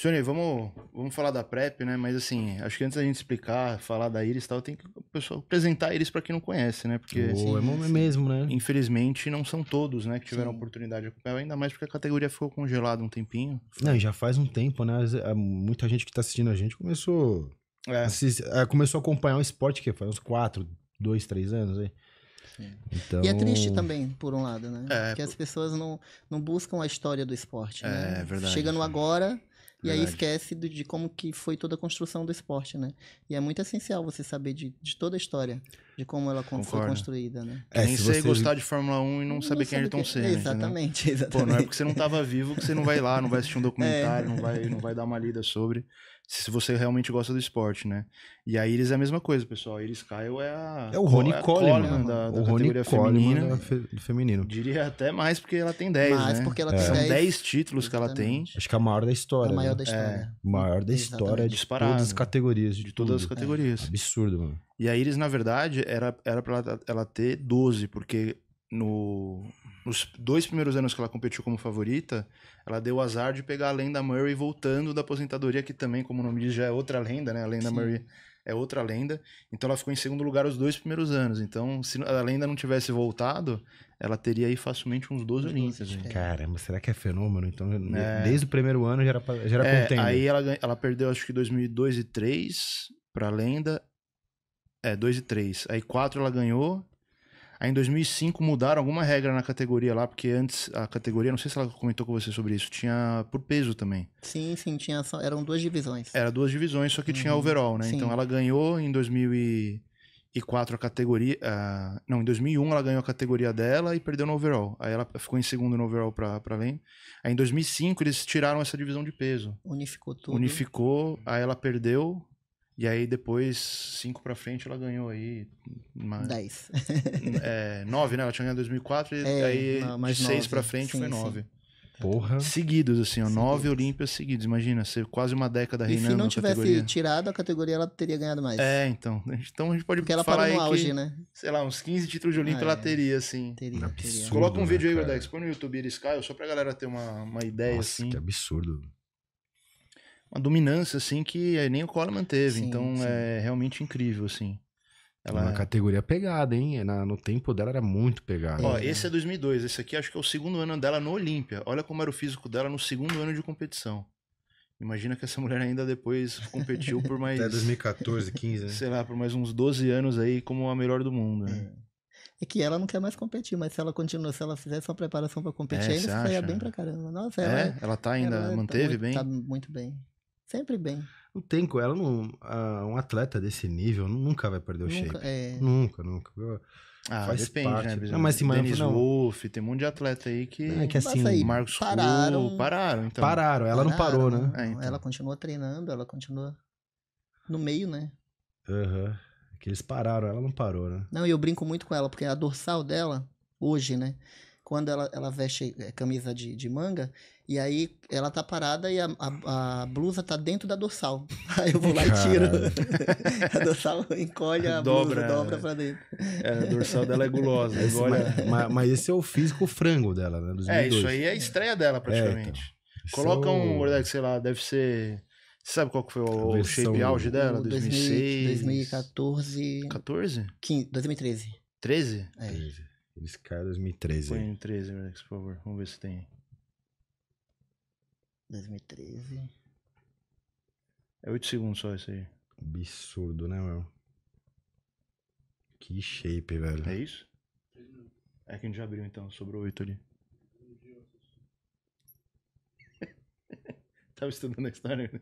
Sônia, vamos, vamos falar da PrEP, né? Mas assim, acho que antes da gente explicar, falar da Iris e tal, tem que o pessoal apresentar Iris para quem não conhece, né? Porque oh, assim, é assim, mesmo, né? Infelizmente não são todos, né, que tiveram a oportunidade de acompanhar, ainda mais porque a categoria ficou congelada um tempinho. Não, já faz um tempo, né? Muita gente que tá assistindo a gente começou é. começou a acompanhar o esporte que faz uns 4, 2, 3 anos aí. Então... E é triste também, por um lado, né? É, Porque as pessoas não, não buscam a história do esporte. É, né? É verdade. Chegando agora, e Verdade. aí esquece de, de, como que foi toda a construção do esporte, né? E é muito essencial você saber de, de toda a história, de como ela Concordo. foi construída, né? É, nem você gostar de Fórmula 1 e não, não saber quem é Ayrton é. Senna. Exatamente, né? exatamente. Pô, não é porque você não estava vivo que você não vai lá, não vai assistir um documentário, é. não, vai, não vai dar uma lida sobre. Se você realmente gosta do esporte, né? E a Iris é a mesma coisa, pessoal. A Iris Kyle é a. É o Rony é Coleman, Coleman da, da o categoria Coleman feminina. do feminino. Diria até mais porque ela tem 10. Mais né? porque ela é. tem São 10. títulos exatamente. que ela tem. Acho que é a maior da história. A né? maior maior da é, história. É, maior da história de Disparado. todas as né? categorias. De, de todas as categorias. É. Absurdo, mano. E a Iris, na verdade, era, era pra ela, tá, ela ter 12, porque no, nos dois primeiros anos que ela competiu como favorita, ela deu o azar de pegar a lenda Murray voltando da aposentadoria, que também, como o nome diz, já é outra lenda, né? A lenda Sim. Murray é outra lenda. Então ela ficou em segundo lugar os dois primeiros anos. Então, se a lenda não tivesse voltado, ela teria aí facilmente uns 12 Olímpias. Né? É. Caramba, será que é fenômeno? Então, é. desde o primeiro ano já era, já era é, contendo. Aí ela, ela perdeu, acho que 2002 e 3 pra lenda. É, 2 e 3. Aí 4 ela ganhou. Aí em 2005 mudaram alguma regra na categoria lá, porque antes a categoria, não sei se ela comentou com você sobre isso, tinha por peso também. Sim, sim, tinha só, eram duas divisões. Era duas divisões, só que uhum. tinha overall, né? Então, sim. Então ela ganhou em 2004 a categoria, uh, não, em 2001 ela ganhou a categoria dela e perdeu no overall. Aí ela ficou em segundo no overall pra, pra Lane. Aí em 2005 eles tiraram essa divisão de peso. Unificou tudo. Unificou, aí ela perdeu e aí depois, cinco pra frente, ela ganhou aí. Uma, Dez. é, nove, né? Ela tinha ganhado em 2004 e é, aí não, de seis pra frente sim, foi nove. Sim. Porra. Seguidos, assim, ó, Seguidos. nove Olímpias seguidos. Imagina, ser quase uma década reinando. E se não tivesse categoria. tirado a categoria, ela teria ganhado mais. É, então. Então a gente pode Porque ela parou no auge, que, né? Sei lá, uns 15 títulos de Olímpia ah, ela é. teria, assim. Teria, é absurdo, teria. Coloca um né, vídeo aí, Gordex. Põe no YouTube Iris Caio, só pra galera ter uma, uma ideia, Nossa, assim. Que absurdo uma dominância assim que nem o Coleman teve. Sim, então sim. é realmente incrível assim. Ela... Uma categoria pegada, hein? Na, no tempo dela era muito pegada. Ó, né? esse é 2002. Esse aqui acho que é o segundo ano dela no Olímpia. Olha como era o físico dela no segundo ano de competição. Imagina que essa mulher ainda depois competiu por mais... Até 2014, 15, né? Sei lá, por mais uns 12 anos aí como a melhor do mundo, né? É. É que ela não quer mais competir, mas se ela continua, se ela fizer sua preparação para competir, é, ela saia bem pra caramba. Nossa, é? ela, é, ela tá ainda, ela manteve tá muito, bem? Tá muito bem. Sempre bem. Não tem com ela, não, ah, um atleta desse nível nunca vai perder o cheiro shape. É... Nunca, nunca. Eu, ah, faz depende, parte. né? Não, mas se Denis não. Wolf, tem um monte de atleta aí que. É que assim, aí, Marcos pararam. pararam, então. Pararam, ela pararam, não parou, né? É, então. Ela continua treinando, ela continua no meio, né? Aham. Uhum. Que eles pararam, ela não parou, né? Não, e eu brinco muito com ela, porque a dorsal dela, hoje, né? Quando ela, ela veste é, camisa de, de manga, e aí ela tá parada e a, a, a blusa tá dentro da dorsal. Aí eu vou lá e tiro. a dorsal encolhe, a dobra, blusa dobra é. pra dentro. É, a dorsal dela é gulosa. Esse, mas, é. mas, mas, esse é o físico frango dela, né? 2002. É, isso aí é a estreia dela é, praticamente. Então. É, então. Coloca so... um sei lá, deve ser... Você sabe qual que foi o shape auge dela? 2006? 2014... 14? 15, 2013. 13? É. 13. Esse cara é 2013. Põe 13, Ordex, por favor. Vamos ver se tem... 2013. É 8 segundos só isso aí. Absurdo, né, meu? Que shape, velho. É isso? É que a gente já abriu então, sobrou 8 ali. Tava estudando a história. Né?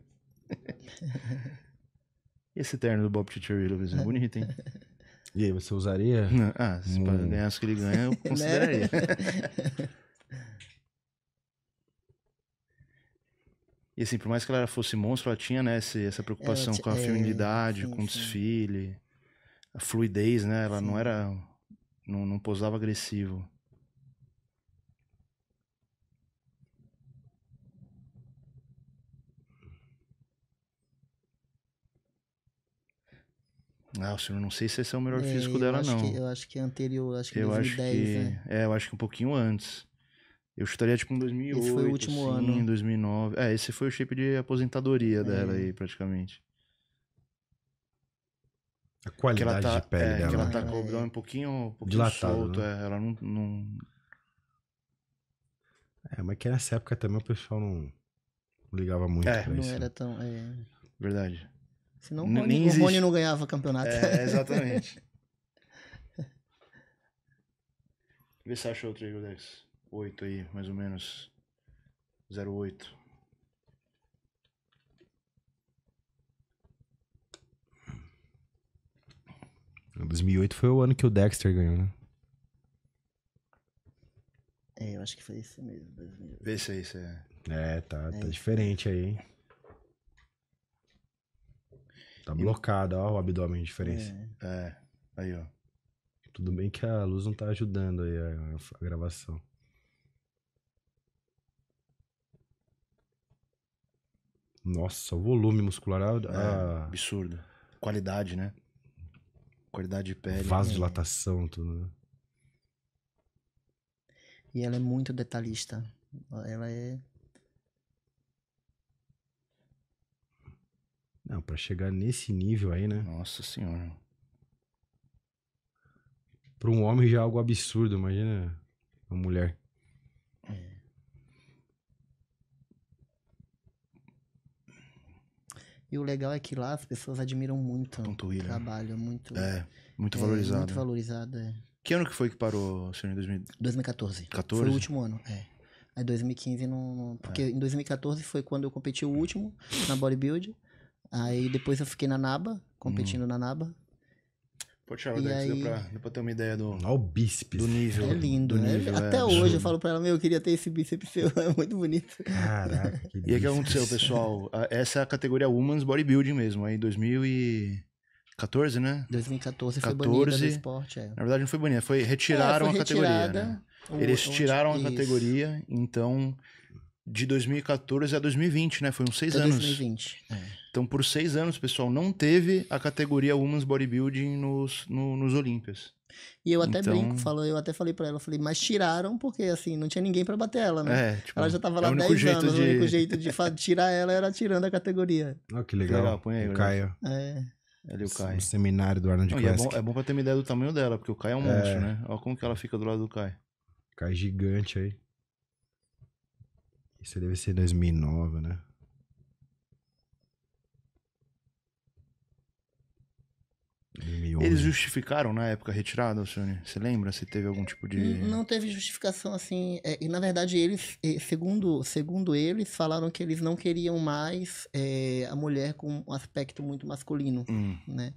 Esse terno do Bob Chicharito, é bonito, hein? E aí, você usaria? Não. Ah, se hum. ganhar que ele ganha, eu né? consideraria. E assim, por mais que ela fosse monstro, ela tinha né, essa preocupação com a é, feminilidade, sim, com o desfile, a fluidez, né? Ela sim. não era. Não, não posava agressivo. Ah, o senhor não sei se esse é o melhor é, físico dela, não. Que, eu acho que é anterior, acho que eu 2010, acho que, né? É, eu acho que um pouquinho antes. Eu chutaria tipo em 2008. Esse foi o último sim, ano. Em 2009. É, esse foi o shape de aposentadoria é. dela aí, praticamente. A qualidade tá, de pele é, dela. Que ela tá com o abdômen um pouquinho, um pouquinho Dilatado, solto, né? é, ela não, não. É, mas que nessa época também o pessoal não ligava muito é, pra não isso. Não era tão. É... Verdade. Senão não, Rony, o Rony não ganhava campeonato. É, exatamente. Vê se acha outro aí, Dex. 8 aí, mais ou menos. 08. Em 2008 foi o ano que o Dexter ganhou, né? É, eu acho que foi esse mesmo. 2008. Vê se é isso. É, é tá, tá é. tá diferente aí, hein? Tá blocado, ó, o abdômen, a diferença. É. é, aí, ó. Tudo bem que a luz não tá ajudando aí a, a gravação. Nossa, o volume muscular é, é absurdo. Qualidade, né? Qualidade de pele. Né? Vasodilatação, tudo, né? E ela é muito detalhista. Ela é. Não, pra chegar nesse nível aí, né? Nossa senhora. Pra um homem já é algo absurdo, imagina uma mulher. E o legal é que lá as pessoas admiram muito o trabalho, é muito. É, muito é, valorizado. É, muito né? valorizado, é. Que ano que foi que parou, senhor, em 2000... 2014. 14? Foi o último ano, é. Aí 2015 não. não porque é. em 2014 foi quando eu competi o último na bodybuild. Aí depois eu fiquei na Naba, competindo hum. na Naba. Pode tirar, o aí... deu, pra, ter uma ideia do, Olha o bíceps. do nível. É lindo, né? Nível, é. Até é, hoje eu falo pra ela, meu, eu queria ter esse bíceps seu, é muito bonito. Caraca, que E o que aconteceu, pessoal? Essa é a categoria Women's Bodybuilding mesmo, aí 2014, né? 2014 foi 14, banida do esporte, é. Na verdade não foi banida, foi, é, retiraram é, foi a categoria, né? o, Eles tiraram a categoria, então de 2014 a 2020, né? Foi uns seis Até anos. 2020. É. Então, por seis anos, pessoal, não teve a categoria Women's Bodybuilding nos, no, nos Olímpias. E eu até então... brinco, falo, eu até falei para ela, falei, mas tiraram porque assim, não tinha ninguém para bater ela, né? É, tipo, ela já tava é lá é 10 anos, de... o único jeito de tirar ela era tirando a categoria. Oh, que legal. legal põe aí, o né? Caio. É. Ali o Caio. seminário do Arnold não, É bom, é bom pra ter uma ideia do tamanho dela, porque o Caio é um é. monstro, né? Olha como que ela fica do lado do Caio. Caio gigante aí. Isso deve ser 2009, né? Eles justificaram na época a retirada, Alcione? Você lembra se teve algum tipo de. Não teve justificação assim. É, e na verdade, eles, segundo, segundo eles, falaram que eles não queriam mais é, a mulher com um aspecto muito masculino. Hum. Né?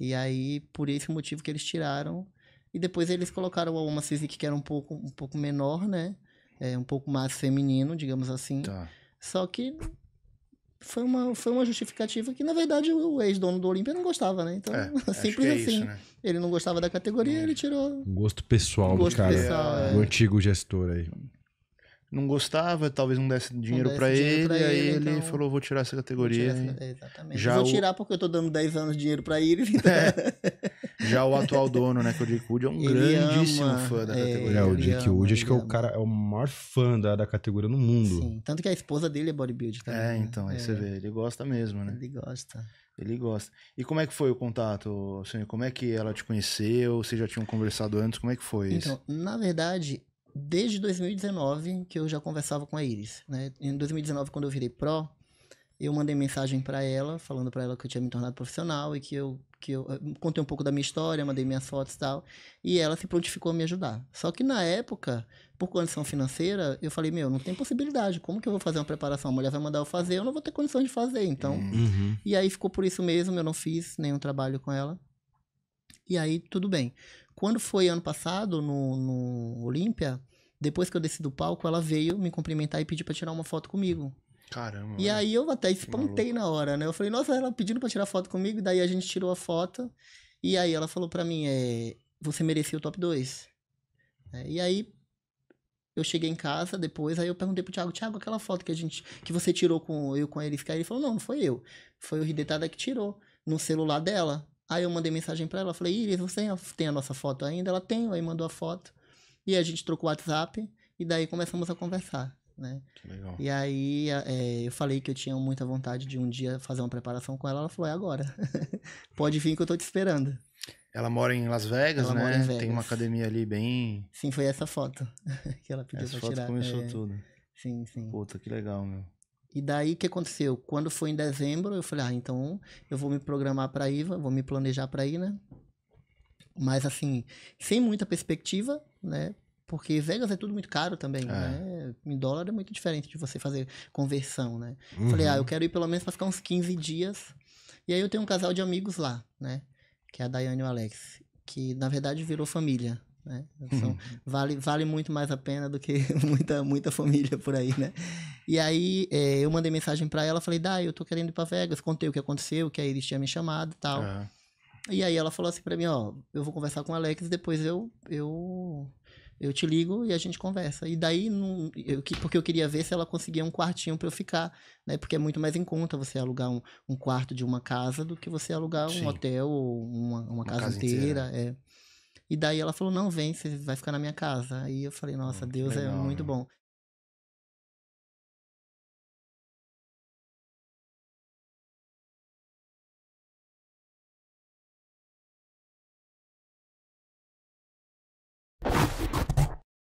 E aí, por esse motivo que eles tiraram. E depois eles colocaram uma Cizik que era um pouco, um pouco menor, né? é, um pouco mais feminino, digamos assim. Tá. Só que foi uma, foi uma justificativa que, na verdade, o ex-dono do Olímpia não gostava, né? Então, é, simples é assim. Isso, né? Ele não gostava da categoria, é. ele tirou. Gosto pessoal Gosto do cara. Pessoal, é. Do antigo gestor aí. Não gostava, talvez não desse dinheiro para ele, e ele, aí ele então falou: vou tirar essa categoria. Vou tirar essa... Né? Exatamente. Já vou o... tirar porque eu tô dando 10 anos de dinheiro para ele. Então... É. Já o atual dono, né, que é o Jake Wood, é um ele grandíssimo ama, fã da é, categoria. É, o Jake Wood acho que é o cara, é o maior fã da, da categoria no mundo. Sim, tanto que a esposa dele é bodybuilder também. É, né? então, aí é. você vê, ele gosta mesmo, né? Ele gosta. Ele gosta. E como é que foi o contato, senhor? Como é que ela te conheceu? Vocês já tinham conversado antes? Como é que foi isso? Então, na verdade, desde 2019 que eu já conversava com a Iris, né? Em 2019, quando eu virei pró, eu mandei mensagem para ela, falando para ela que eu tinha me tornado profissional e que eu, que eu, contei um pouco da minha história, mandei minhas fotos e tal, e ela se prontificou a me ajudar. Só que na época, por condição financeira, eu falei, meu, não tem possibilidade, como que eu vou fazer uma preparação? A mulher vai mandar eu fazer, eu não vou ter condição de fazer, então. Uhum. uhum. E aí ficou por isso mesmo, eu não fiz nenhum trabalho com ela. E aí, tudo bem. Quando foi ano passado, no, no Olímpia, depois que eu desci do palco, ela veio me cumprimentar e pedir para tirar uma foto comigo. Caramba. E aí eu até espantei na hora, né? Eu falei, nossa, ela pedindo pra tirar foto comigo, daí a gente tirou a foto. E aí ela falou pra mim, é, você merecia o top 2. É, e aí eu cheguei em casa depois, aí eu perguntei pro Thiago, Thiago, aquela foto que a gente. que você tirou com eu com a Erika, ele falou, não, não foi eu. Foi o Ridetada que tirou no celular dela. Aí eu mandei mensagem pra ela, falei, Iris, você tem a nossa foto ainda? Ela tem, aí mandou a foto. E a gente trocou o WhatsApp e daí começamos a conversar né? Que legal. E aí é, eu falei que eu tinha muita vontade de um dia fazer uma preparação com ela. Ela falou: é agora. Pode vir que eu tô te esperando. Ela mora em Las Vegas, ela né? Vegas. Tem uma academia ali bem. Sim, foi essa foto que ela pediu essa pra foto tirar. começou é... tudo. Sim, sim. Puta, que legal, meu. E daí o que aconteceu? Quando foi em dezembro, eu falei: ah, então eu vou me programar para ir, vou me planejar para ir, né? Mas assim, sem muita perspectiva, né? Porque Vegas é tudo muito caro também, é. né? Em dólar é muito diferente de você fazer conversão, né? Uhum. Falei, ah, eu uhum. quero ir pelo menos para ficar uns 15 dias. E aí eu tenho um casal de amigos lá, né? Que é a Daiane e o Alex. Que, na verdade, virou família, né? Então, uhum. vale, vale muito mais a pena do que muita, muita família por aí, né? E aí é, eu mandei mensagem para ela, falei, Dai, eu tô querendo ir pra Vegas, contei o que aconteceu, que aí eles tinham me chamado e tal. Uhum. E aí ela falou assim para mim, ó, eu vou conversar com o Alex, e depois eu, eu eu te ligo e a gente conversa. E daí, não, eu, porque eu queria ver se ela conseguia um quartinho para eu ficar, né? Porque é muito mais em conta você alugar um, um quarto de uma casa do que você alugar Sim. um hotel ou uma, uma, uma casa, casa, inteira. inteira. É. E daí ela falou, não, vem, você vai ficar na minha casa. Aí eu falei, nossa, hum, Deus é legal, é muito né? bom.